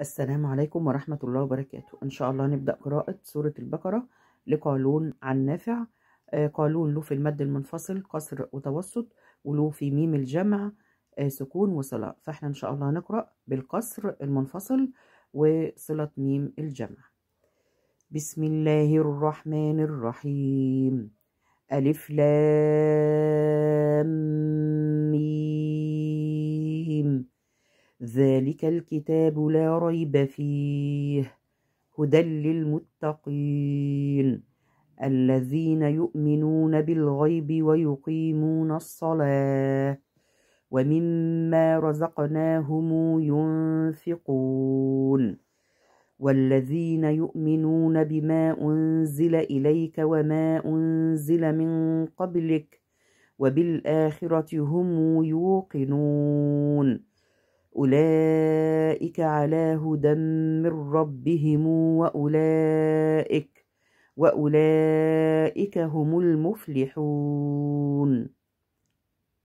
السلام عليكم ورحمة الله وبركاته إن شاء الله نبدأ قراءة سورة البقرة لقالون عن نافع آه، قالون له في المد المنفصل قصر وتوسط وله في ميم الجمع آه، سكون وصلة فإحنا إن شاء الله هنقرأ بالقصر المنفصل وصلة ميم الجمع بسم الله الرحمن الرحيم ألف لام ذلك الكتاب لا ريب فيه هدى للمتقين الذين يؤمنون بالغيب ويقيمون الصلاه ومما رزقناهم ينفقون والذين يؤمنون بما انزل اليك وما انزل من قبلك وبالاخره هم يوقنون أولئك على هدى من ربهم وأولئك وأولئك هم المفلحون